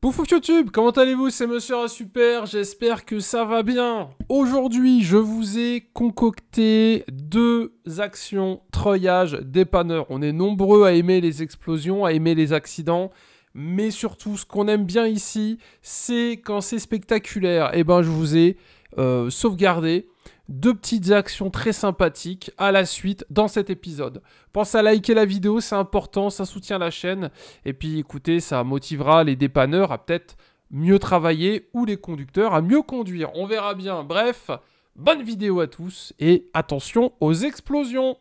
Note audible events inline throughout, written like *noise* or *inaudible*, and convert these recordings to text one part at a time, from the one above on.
Poufouf YouTube, comment allez-vous C'est Monsieur Super, j'espère que ça va bien. Aujourd'hui, je vous ai concocté deux actions treuillage dépanneur. On est nombreux à aimer les explosions, à aimer les accidents. Mais surtout, ce qu'on aime bien ici, c'est quand c'est spectaculaire. Et eh ben, je vous ai euh, sauvegardé deux petites actions très sympathiques à la suite dans cet épisode. Pense à liker la vidéo, c'est important, ça soutient la chaîne. Et puis écoutez, ça motivera les dépanneurs à peut-être mieux travailler ou les conducteurs à mieux conduire. On verra bien. Bref, bonne vidéo à tous et attention aux explosions.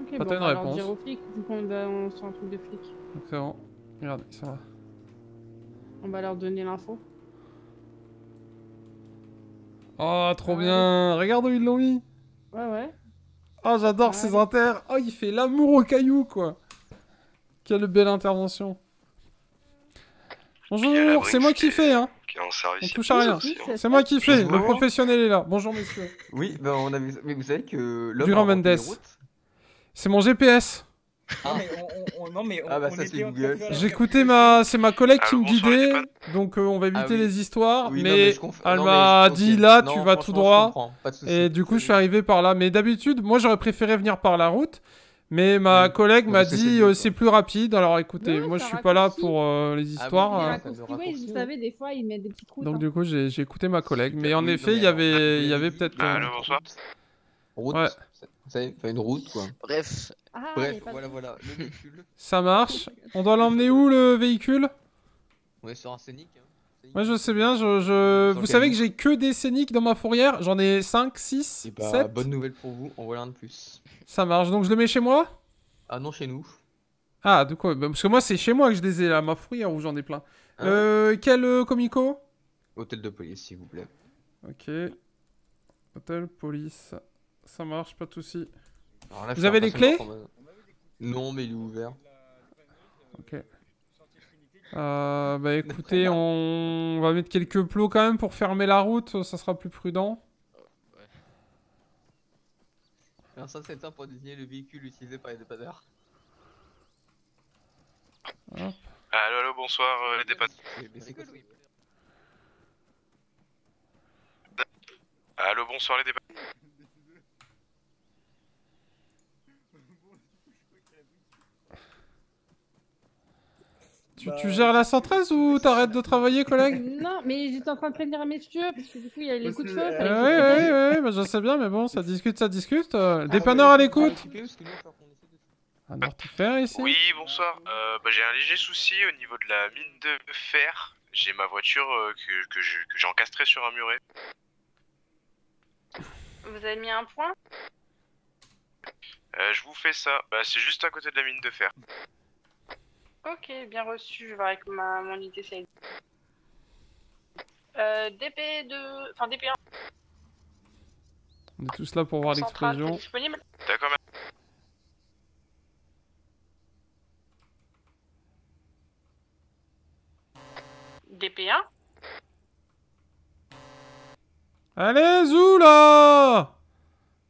Ok, Dire aux flics, un truc de flic. ça va. On va leur donner l'info. Oh, trop bien Regarde où ils l'ont mis Ouais, ouais. Oh, j'adore ses ces inters Oh, il fait l'amour au caillou, quoi Quelle belle intervention Bonjour, c'est moi qui fais, hein touche à rien. C'est moi qui fais, le professionnel est là. Bonjour, messieurs. Oui, ben on a mais vous savez que Durand Mendes. C'est mon GPS. Ah. mais, on, ah, bah, J'écoutais ma, c'est ma collègue qui me guidait, donc euh, on va éviter ah les histoires. mais, elle m'a dit là tu vas tout droit. Et du coup je suis arrivé par là. Mais d'habitude moi j'aurais préféré venir par la route. Mais ma collègue m'a dit euh, c'est plus rapide. Alors écoutez, moi je suis pas là pour euh, les histoires. des fois des Donc du coup j'ai écouté ma collègue. Mais en effet il y avait, il y avait peut-être. Bah, route une route quoi. Bref. Ah, voilà, voilà, le véhicule. *laughs* Ça marche. On doit l'emmener où le véhicule On sur un scénic. Hein. je sais bien, je, vous savez que j'ai que des scénics dans ma fourrière, j'en ai 5, 6, 7. Bonne nouvelle pour vous, en voilà un de plus. Ça marche, donc je le mets chez moi Ah non, chez nous. Ah, de quoi bah, Parce que moi, c'est chez moi que je les ai là, ma fourrière où j'en ai plein. Hein euh, quel euh, comico Hôtel de police, s'il vous plaît. Ok. Hôtel police. Ça marche, pas de soucis. Vous avez les clés Non, mais il est ouvert. Ok. Euh, bah écoutez, on... va mettre quelques plots quand même pour fermer la route, ça sera plus prudent. Ouais. ça c'est pour désigner le véhicule utilisé par les dépanneurs. Euh, allô, bonsoir les dépanneurs. Allo, bonsoir les dépanneurs. Tu, bah, gères la 113 ou t'arrêtes de travailler, collègue *laughs* Non, mais j'étais en train de prévenir mes messieurs, parce que du coup, il y a les coups de feu. Oui, oui, oui, bah, je sais bien, mais bon, ça discute, ça discute. Euh, ah dépanneur à l'écoute Un ici Oui, bonsoir. Euh, bah, j'ai un léger souci au niveau de la mine de fer. J'ai ma voiture euh, que, que j'ai encastrée sur un muret. Vous avez mis un point euh, Je vous fais ça. Bah, c'est juste à côté de la mine de fer. Ok, bien reçu. Je vais avec ma, mon idée, Euh, DP2. Enfin, DP1. On est tous là pour voir l'explosion. DP1 Allez, là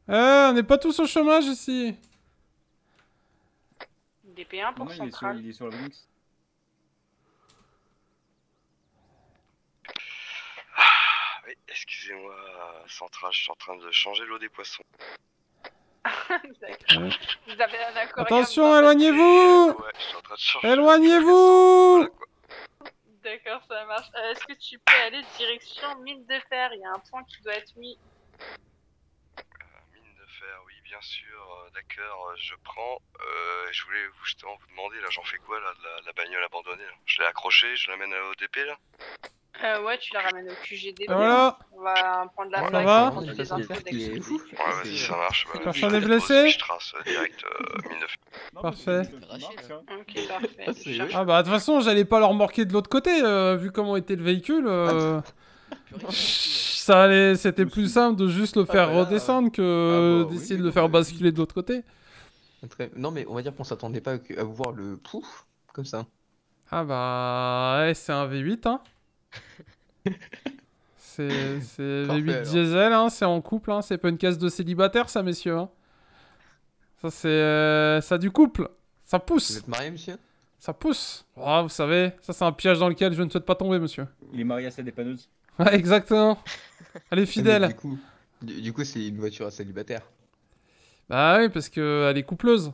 Eh, on n'est pas tous au chômage ici DP1 pour non, central. Il est sur, le ah, Excusez-moi, centrage. je suis en train de changer l'eau des poissons. *laughs* Ah Vous avez un accord Attention, éloignez-vous ouais, Éloignez-vous D'accord, ça marche. Euh, est-ce que tu peux aller direction mine de fer Il y a un point qui doit être mis bien sûr, euh, d'accord, euh, je prends. Euh, je voulais justement vous demander, là, j'en fais quoi, là, de la, bagnole abandonnée Je l'ai accrochée, je l'amène à DP, là euh, ouais, tu la ramènes au QGD. Hein. Voilà. On va euh, prendre la plaque. on Va. Les infos Ouais, vas-y, ça marche. Bah, personne n'est blessé. Je trace direct 19. Parfait. Hein. Ok, parfait. Ah, ah bah, de toute façon, j'allais pas leur remorquer de l'autre côté, vu comment était le véhicule. Ah, ça allait, c'était plus simple de juste le ah faire bah redescendre que ah bah d'essayer de le faire basculer de l'autre côté. Non, mais on va dire qu'on s'attendait pas à voir le pouf comme ça. Ah bah, c'est un V8, hein. *laughs* c'est V8 diesel, hein, c'est en couple, hein, c'est pas une caisse de célibataire, ça, messieurs. Hein. Ça, c'est euh, ça du couple. Ça pousse. Vous êtes marié, monsieur Ça pousse. Oh, vous savez, ça, c'est un piège dans lequel je ne souhaite pas tomber, monsieur. Il est marié à sa dépanneuse. Ouais, exactement. Elle est ah, fidèle. du coup, c'est une voiture à célibataire. Bah oui, parce qu'elle est coupleuse.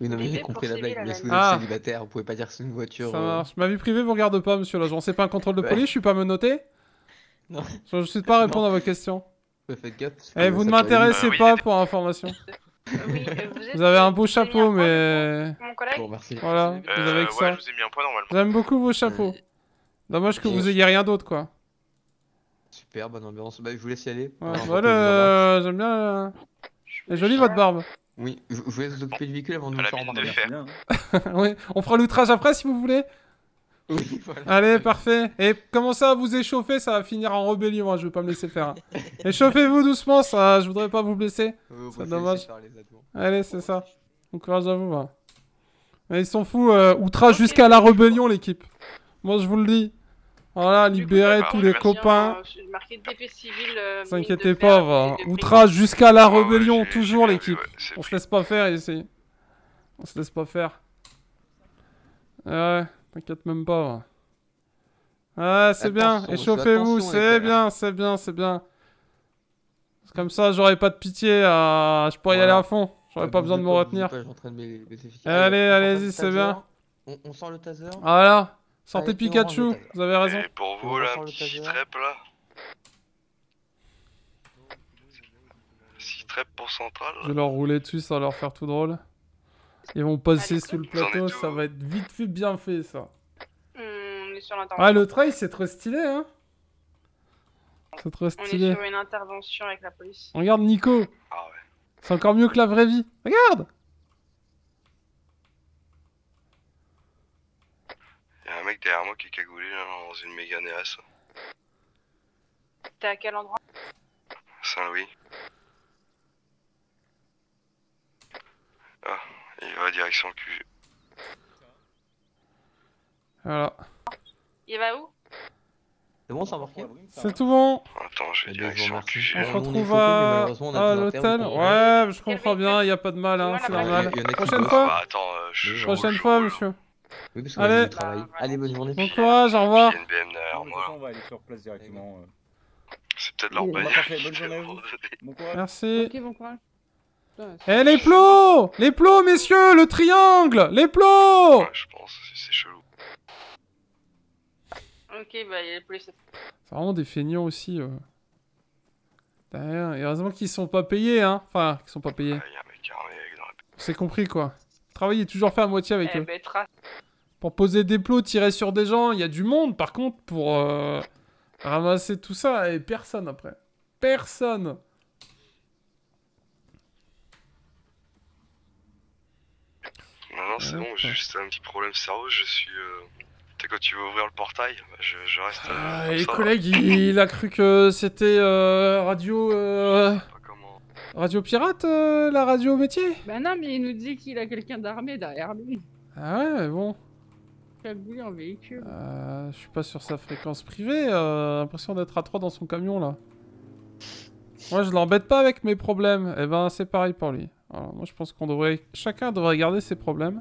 Oui, non, mais j'ai compris la blague. Ah. célibataire, vous pouvez pas dire que c'est une voiture. Ça euh. marche. Ma vie privée vous regarde pas, monsieur l'agent. C'est pas un contrôle de police, je suis pas menotté. Non. Je ne sais pas répondre à vos questions. vous bah, faites gaffe, Eh, vous ne m'intéressez pas pour information. *laughs* vous, avez un beau hein, chapeau, mais. Mon Voilà, vous avez J'aime beaucoup vos chapeaux. Euh, Dommage que vous ayez rien d'autre, quoi super, bonne ambiance. Bah, je vous laisse y aller. voilà, j'aime bien. est euh, jolie votre barbe. Oui, je, vous laisse vous occuper du véhicule avant de vous faire en *laughs* Oui, on fera l'outrage après si vous voulez. Oui, *laughs* voilà. Allez, parfait. Et commencez à vous échauffer, ça va finir en rébellion, hein, je vais pas me laisser faire. Hein. *laughs* Échauffez-vous doucement, ça, je voudrais pas vous blesser. c'est dommage. Allez, c'est ça. Bon bah, courage à vous. ils sont fous, euh, outrage jusqu'à la rébellion, l'équipe. Moi, je vous le dis. Voilà, libérez tous les hein, copains. Euh, S'inquiétez euh, pas, outrage jusqu'à la ah rébellion, toujours l'équipe. On se laisse pas faire ici. On se laisse pas faire. Ah ouais, t'inquiète même pas. Ouais, ah, c'est bien, échauffez-vous, c'est bien, c'est bien, c'est bien. Comme ça, j'aurais pas de pitié, à... je pourrais y aller à fond. J'aurais pas besoin de me retenir. Allez, allez-y, c'est bien. On sort le taser Voilà. Sortez Pikachu, vous avez raison. Et pour vous, là, un petit là. Si pour central. Je vais leur rouler dessus, ça leur faire tout drôle. Ils vont passer sous le plateau, ça va être vite fait, bien fait, ça. on est sur l'intervention. Ah, le trail, c'est trop stylé, hein C'est trop stylé. On est sur une intervention avec la police. Regarde Nico. Ah ouais. C'est encore mieux que la vraie vie. Regarde Y'a un mec derrière moi qui est cagoulé dans une méga NES T'es à quel endroit Saint-Louis. Ah, il va direction QG. Voilà. Il va où C'est bon, ça a C'est tout bon Attends, je vais direction QG. On se retrouve à, l'hôtel. Ouais, je comprends bien, y'a a pas de mal, hein, c'est normal. Prochaine fois bah, euh, Prochaine fois, monsieur. Oui, parce Allez. du travail. Bah, Allez, bonne journée. Bon courage, au revoir. une BM derrière ah, moi. on va aller sur place directement. Euh. C'est peut-être leur bagnole. Bonne journée à vous. *laughs* Bon courage. Merci. Ok, bon courage. Eh les plots Les plots, messieurs Le triangle Les plots Ouais, je pense, c'est chelou. Ok, bah il y a les plots. C'est vraiment des feignants aussi. Euh. heureusement qu'ils sont pas payés, hein. Enfin, qu'ils sont pas payés. Ouais, y a un mec armé avec dans la... C'est compris, quoi. Travailler toujours fait à moitié avec eh, eux. Bah, pour poser des plots, tirer sur des gens, il y a du monde. Par contre, pour euh, ramasser tout ça, et personne après. Personne. non, c'est bon, juste un petit problème cerveau. Je suis. Euh... Tu quand tu veux ouvrir le portail, bah, je, reste. les euh, ah, collègues, hein. il, a cru que c'était euh, radio. Radio pirate, la radio métier Bah non, mais il nous dit qu'il a quelqu'un d'armée derrière lui. Ah ouais, mais bon en euh, je suis pas sur sa fréquence privée. Euh, l'impression d'être à 3 dans son camion là. Moi je l'embête pas avec mes problèmes. Et eh ben c'est pareil pour lui. moi je pense qu'on devrait. Chacun devrait garder ses problèmes.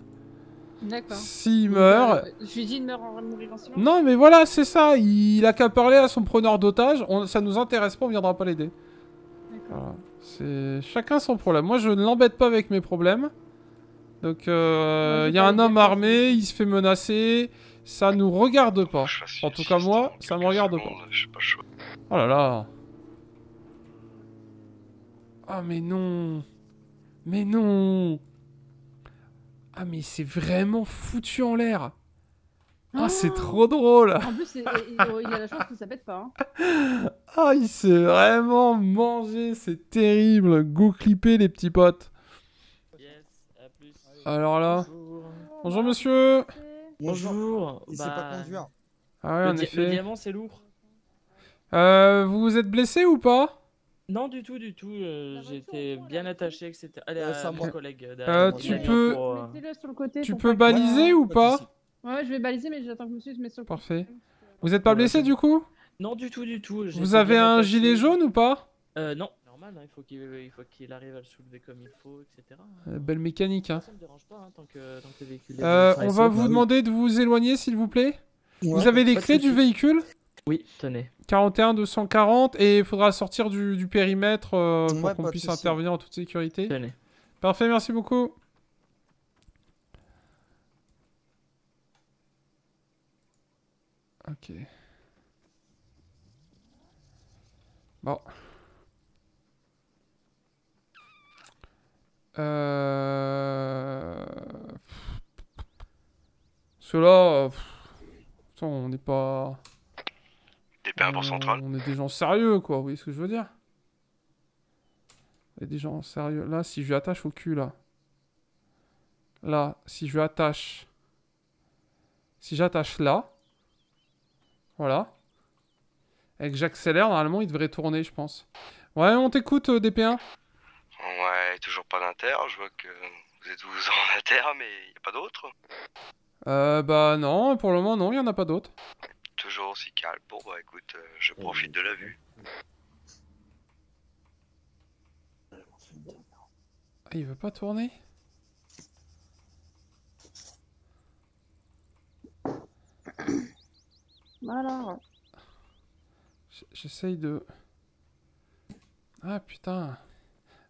D'accord. S'il meurt. Euh, je lui dis de mourir en silence. Non mais voilà, c'est ça. Il, a qu'à parler à son preneur d'otage. Ça nous intéresse pas, on viendra pas l'aider. D'accord. C'est chacun son problème. Moi je ne l'embête pas avec mes problèmes. Donc, euh, il y a un homme armé, il se fait menacer. Ça nous regarde pas. En tout cas, moi, ça me regarde pas. Oh là là. Ah, oh, mais non. Mais non. Ah, mais c'est vraiment foutu en l'air. Ah, c'est trop drôle En plus, il, y a la chance que ça pète pas. Hein. Ah, il s'est vraiment mangé, c'est terrible. Go clipper les petits potes. Alors là. Bonjour, monsieur. Bonjour. Il sait pas bah, conduire. Ah ouais, en effet. c'est lourd. Euh, vous vous êtes blessé ou pas Non, du tout, du tout. Euh, j'étais bien attaché, etc. Allez, euh, à mon collègue. Euh, euh tu peux. tu peux baliser ou pas Ouais, je vais baliser, mais j'attends que monsieur se mette sur le Parfait. Vous êtes pas ah, bah, blessé du coup Non, du tout, du tout. Vous avez un gilet jaune ou pas Euh, non, Hein. il faut qu'il arrive à le soulever comme il faut, etc. Hein. Euh, belle mécanique. Hein. on va vous ah demander de vous éloigner, s'il vous plaît. vous avez les clés du véhicule Oui, tenez. 41 240 et il faudra sortir du, périmètre euh, pour qu'on puisse intervenir en toute sécurité. Tenez. Parfait, merci beaucoup. Ok. Bon. Euh... cela là, on n'est pas. Des on, On est des gens sérieux, quoi. oui ce que je veux dire On est des gens sérieux. Là, si je lui attache au cul, là. Là, si je lui attache. Si j'attache là. Voilà. Et que j'accélère, normalement, il devrait tourner, je pense. Ouais, on t'écoute, euh, DP1 il n'y a toujours pas d'inter. Je vois que vous êtes vous en *laughs* inter, mais il n'y a pas d'autres. Euh, bah non, pour le moment, non, il n'y en a pas d'autres. Toujours aussi calme. Bon, bah écoute, euh, je profite de la vue. Ah, il veut pas tourner Voilà. J'essaye de... Ah putain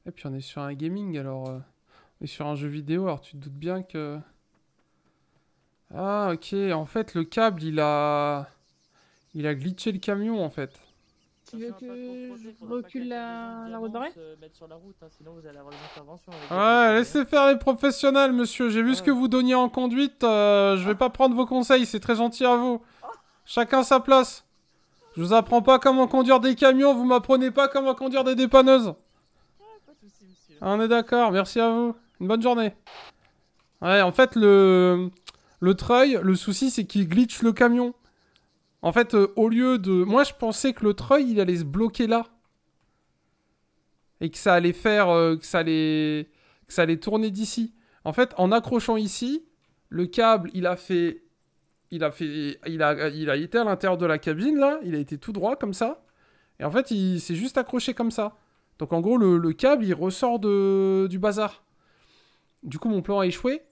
et puis on est sur un gaming, alors... Euh, on est sur un jeu vidéo, alors tu te doutes bien que... Ah, ok. En fait, le câble, il a... Il a glitché le camion, en fait. Tu veux que je recule euh, la, route hein, ouais, laissez faire les professionnels, monsieur. J'ai vu ce ah que vous donniez en conduite. Euh, je vais pas prendre vos conseils, c'est très gentil à vous. Chacun sa place. Je vous apprends pas comment conduire des camions, vous m'apprenez pas comment conduire des dépanneuses. Ah, on est d'accord, merci à vous. Une bonne journée. Ouais, en fait, le, le treuil, le souci, c'est qu'il glitch le camion. En fait, euh, au lieu de... Moi, je pensais que le treuil, il allait se bloquer là. Et que ça allait faire... Euh, que, ça allait... que ça allait tourner d'ici. En fait, en accrochant ici, le câble, il a fait... Il a, fait, il a, il a été à l'intérieur de la cabine, là. Il a été tout droit, comme ça. Et en fait, il s'est juste accroché comme ça. Donc en gros, le, câble, il ressort de, du bazar. Du coup, mon plan a échoué.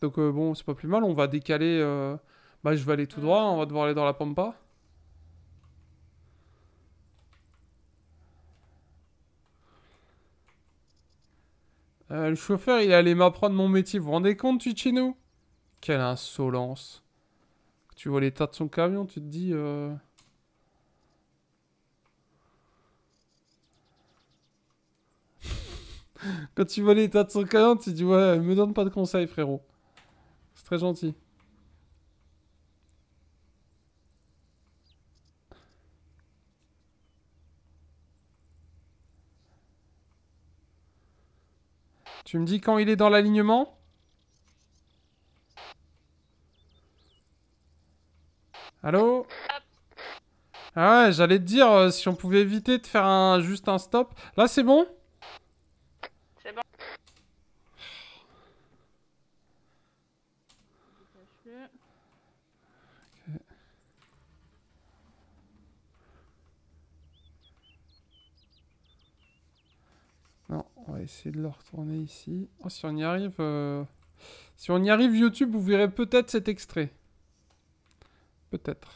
Donc euh, bon, c'est pas plus mal, on va décaler... Euh, bah, je vais aller tout droit, on va devoir aller dans la pampa. Euh, le chauffeur, il est allé m'apprendre mon métier, vous vous rendez compte, nous Quelle insolence. Tu vois l'état de son camion, tu te dis... *laughs* Quand tu vois l'état de son tu dis ouais, me donne pas de conseils, frérot. C'est très gentil. Tu me dis quand il est dans l'alignement Allô Ah ouais, j'allais te dire euh, si on pouvait éviter de faire un, juste un stop. Là, c'est bon On va essayer de le retourner ici. Oh, si on y arrive... Euh, si on y arrive YouTube, vous verrez peut-être cet extrait. Peut-être.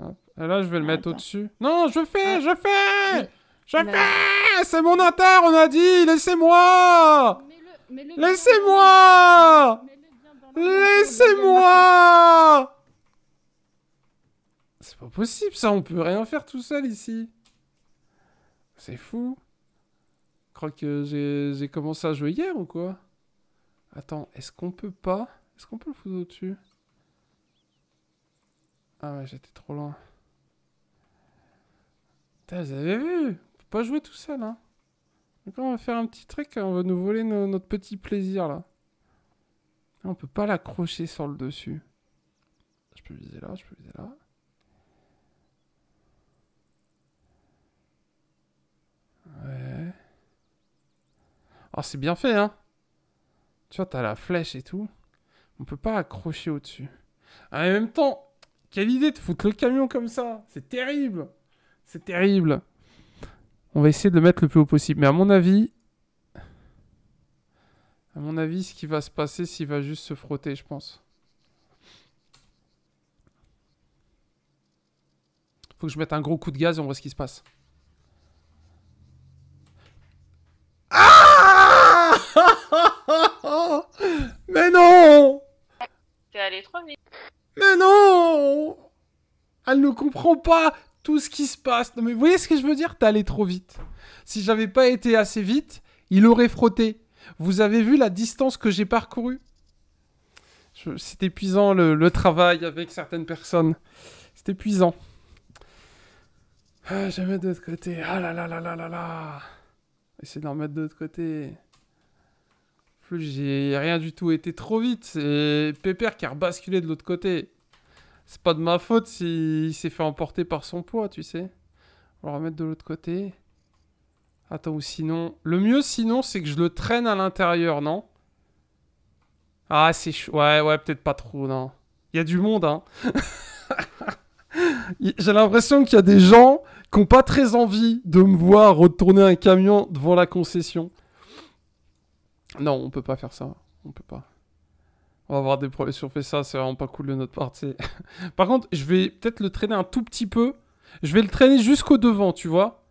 Et Là, je vais le ah, mettre au-dessus. Non, je fais, ah. je fais Je fais C'est mon inter, on a dit Laissez-moi Laissez-moi Laissez-moi c'est pas possible ça, on peut rien faire tout seul ici. C'est fou. Je crois que j'ai commencé à jouer hier ou quoi Attends, est-ce qu'on peut pas Est-ce qu'on peut le foutre au-dessus Ah ouais, j'étais trop loin. Putain, vous avez vu On peut pas jouer tout seul, hein. on va faire un petit truc, on va nous voler notre petit plaisir, là. On peut pas l'accrocher sur le dessus. Je peux viser là, je peux viser là. Ouais. Oh, c'est bien fait, hein Tu vois, t'as la flèche et tout. On peut pas accrocher au-dessus. Ah, en même temps, quelle idée de foutre le camion comme ça C'est terrible C'est terrible On va essayer de le mettre le plus haut possible. Mais à mon avis... À mon avis, ce qui va se passer, s'il va juste se frotter, je pense. Faut que je mette un gros coup de gaz et on voit ce qui se passe. Elle ne comprend pas tout ce qui se passe. Non, mais vous voyez ce que je veux dire T'es allé trop vite. Si j'avais pas été assez vite, il aurait frotté. Vous avez vu la distance que j'ai parcourue C'est épuisant le... travail avec certaines personnes. C'est épuisant. Ah, je de l'autre côté. Ah là là là là là là. Essayez de mettre de l'autre côté. Plus j'ai rien du tout été trop vite. C'est Pépère qui a rebasculé de l'autre côté c'est pas de ma faute s'il s'est fait emporter par son poids, tu sais. On va le remettre de l'autre côté. Attends, ou sinon... Le mieux, sinon, c'est que je le traîne à l'intérieur, non Ah, c'est chaud. Ouais, ouais, peut-être pas trop, non. Il y a du monde, hein. *laughs* J'ai l'impression qu'il y a des gens qui n'ont pas très envie de me voir retourner un camion devant la concession. Non, on peut pas faire ça. On peut pas. On va avoir des problèmes si on fait ça, c'est vraiment pas cool de notre part. *laughs* Par contre, je vais peut-être le traîner un tout petit peu. Je vais le traîner jusqu'au devant, tu vois.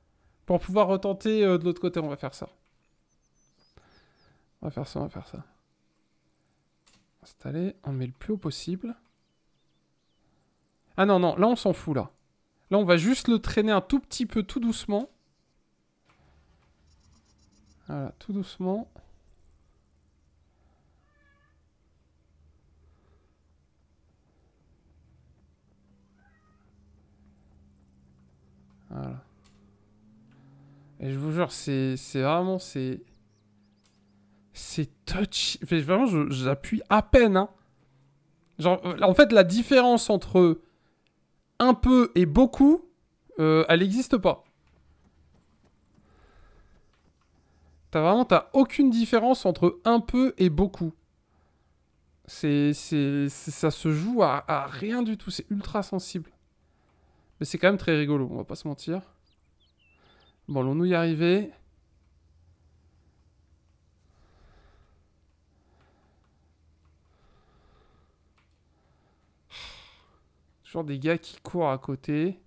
Pour pouvoir retenter euh, de l'autre côté, on va faire ça. On va faire ça, on va faire ça. Installer, on met le plus haut possible. Ah non, non, là on s'en fout là. Là on va juste le traîner un tout petit peu, tout doucement. Voilà, tout doucement. Et je vous jure, c'est vraiment... C'est c'est touchy. vraiment, j'appuie à peine. Hein. Genre, en fait, la différence entre un peu et beaucoup, euh, elle n'existe pas. T'as vraiment, t'as aucune différence entre un peu et beaucoup. C'est, ça se joue à rien du tout. C'est ultra sensible. Mais c'est quand même très rigolo, on va pas se mentir. Bon, allons-nous y arriver Toujours des gars qui courent à côté.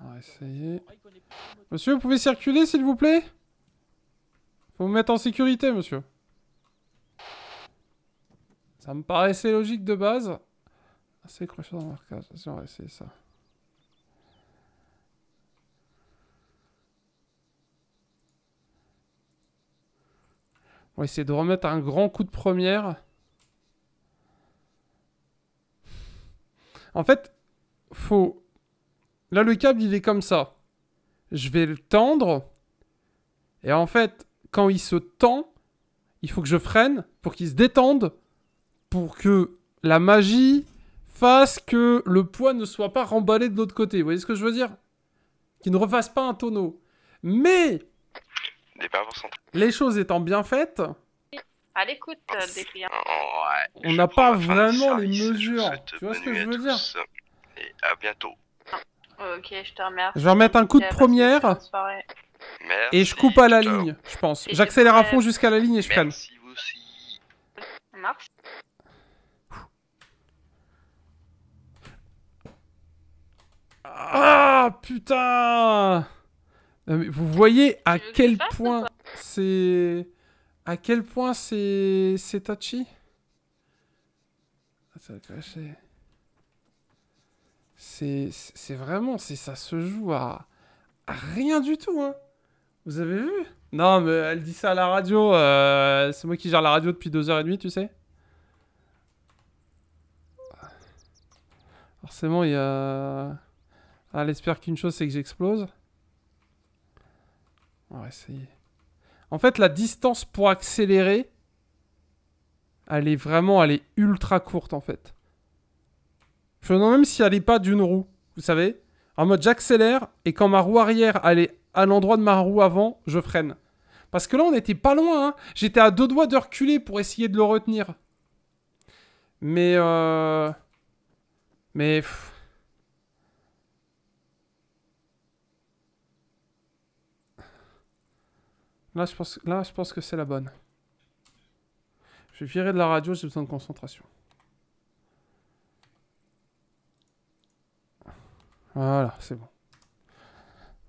On va essayer. Monsieur, vous pouvez circuler, s'il vous plaît Faut vous mettre en sécurité, monsieur. Ça me paraissait logique de base. Assez crochet dans marquage. on va essayer ça. On va essayer de remettre un grand coup de première. En fait, faut... Là, le câble, il est comme ça. Je vais le tendre. Et en fait, quand il se tend, il faut que je freine pour qu'il se détende. Pour que la magie fasse que le poids ne soit pas remballé de l'autre côté. Vous voyez ce que je veux dire Qu'il ne refasse pas un tonneau. Mais les choses étant bien faites, euh, on n'a pas vraiment les mesures. Tu vois ce que je veux dire à bientôt. Ok, je te remercie. Je vais remettre un coup de première. Et je coupe à la ligne, je pense. J'accélère à fond jusqu'à la ligne et je calme. putain Vous voyez à quel, point c'est... À quel point c'est... C'est touchy ah, Ça C'est vraiment... Ça se joue à... rien du tout, hein Vous avez vu Non, mais elle dit ça à la radio. Euh, c'est moi qui gère la radio depuis 2h30, tu sais Forcément, il y a... Ah, j'espère qu'une chose, c'est que j'explose. On va essayer. En fait, la distance pour accélérer, elle est vraiment, elle est ultra courte, en fait. Je me demande même si elle n'est pas d'une roue, vous savez. En mode, j'accélère, et quand ma roue arrière, allait est à l'endroit de ma roue avant, je freine. Parce que là, on n'était pas loin, hein. J'étais à deux doigts de reculer pour essayer de le retenir. Mais... Euh... Mais... Là, je pense, là, je pense que c'est la bonne. Je vais virer de la radio, j'ai besoin de concentration. Voilà, c'est bon.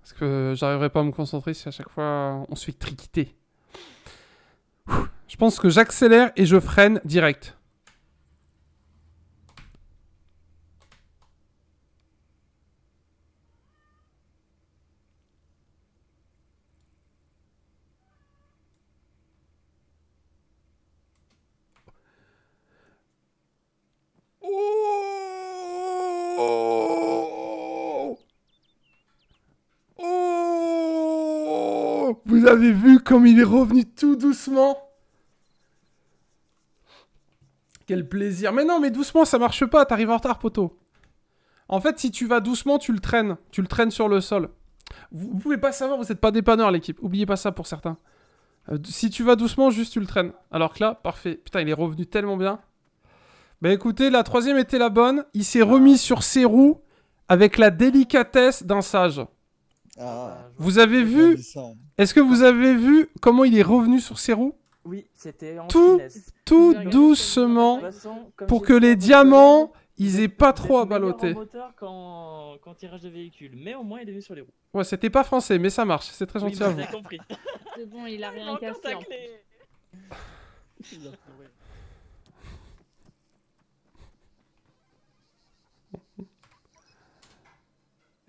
Parce que j'arriverai pas à me concentrer si à chaque fois on se fait triqueter. Je pense que j'accélère et je freine direct. comme il est revenu tout doucement. Quel plaisir. Mais non, mais doucement, ça marche pas. T'arrives en retard, poteau. En fait, si tu vas doucement, tu le traînes. Tu le traînes sur le sol. Vous, pouvez pas savoir, vous n'êtes pas dépanneur, l'équipe. Oubliez pas ça pour certains. Euh, si tu vas doucement, juste tu le traînes. Alors que là, parfait. Putain, il est revenu tellement bien. Bah écoutez, la troisième était la bonne. Il s'est remis sur ses roues avec la délicatesse d'un sage. Ah. Ah, bah, vous avez vu Est-ce que vous ah. avez vu comment il est revenu sur ses roues Oui, c'était en tout, tout doucement pour que les diamants ils aient pas trop à baloter Quand... quand tirage de véhicule, mais au moins il est venu sur les roues. Ouais, c'était pas français, mais ça marche, c'est très gentil à bah, vous. *laughs* C'est bon, il a rien cassé.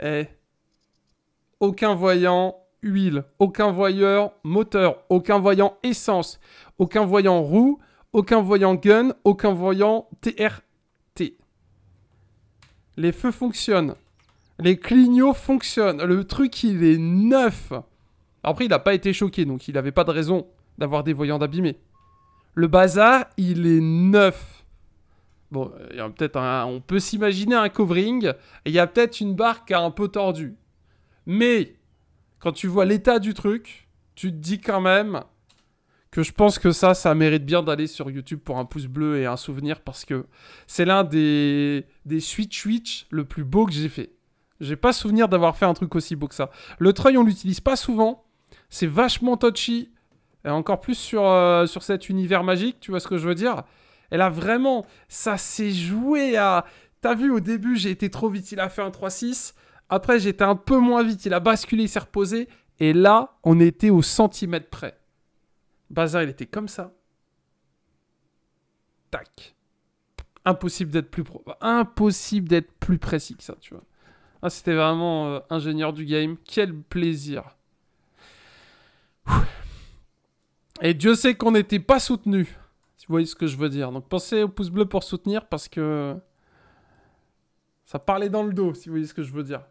Eh aucun voyant huile, aucun voyeur moteur, aucun voyant essence, aucun voyant roue, aucun voyant gun, aucun voyant TRT. Les feux fonctionnent. Les clignots fonctionnent. Le truc, il est neuf. Après, il n'a pas été choqué, donc il n'avait pas de raison d'avoir des voyants d'abîmés. Le bazar, il est neuf. Bon, y a peut-être un, on peut s'imaginer un covering, il y a peut-être une barque qui a un peu tordue. Mais quand tu vois l'état du truc, tu te dis quand même que je pense que ça, ça mérite bien d'aller sur YouTube pour un pouce bleu et un souvenir parce que c'est l'un des, des switch le plus beau que j'ai fait. J'ai pas souvenir d'avoir fait un truc aussi beau que ça. Le treuil, on l'utilise pas souvent. C'est vachement touchy. Et encore plus sur, euh, sur cet univers magique, tu vois ce que je veux dire Elle a vraiment, ça s'est joué à... T'as vu, au début, j'ai été trop vite, il a fait un 3-6. Après, j'étais un peu moins vite. Il a basculé, il s'est reposé. Et là, on était au centimètre près. Bazar, il était comme ça. Tac. Impossible d'être plus impossible d'être plus précis que ça, tu vois. Ah, c'était vraiment euh, ingénieur du game. Quel plaisir. Et Dieu sait qu'on n'était pas soutenu. Si vous voyez ce que je veux dire. Donc pensez au pouce bleu pour soutenir parce que ça parlait dans le dos, si vous voyez ce que je veux dire.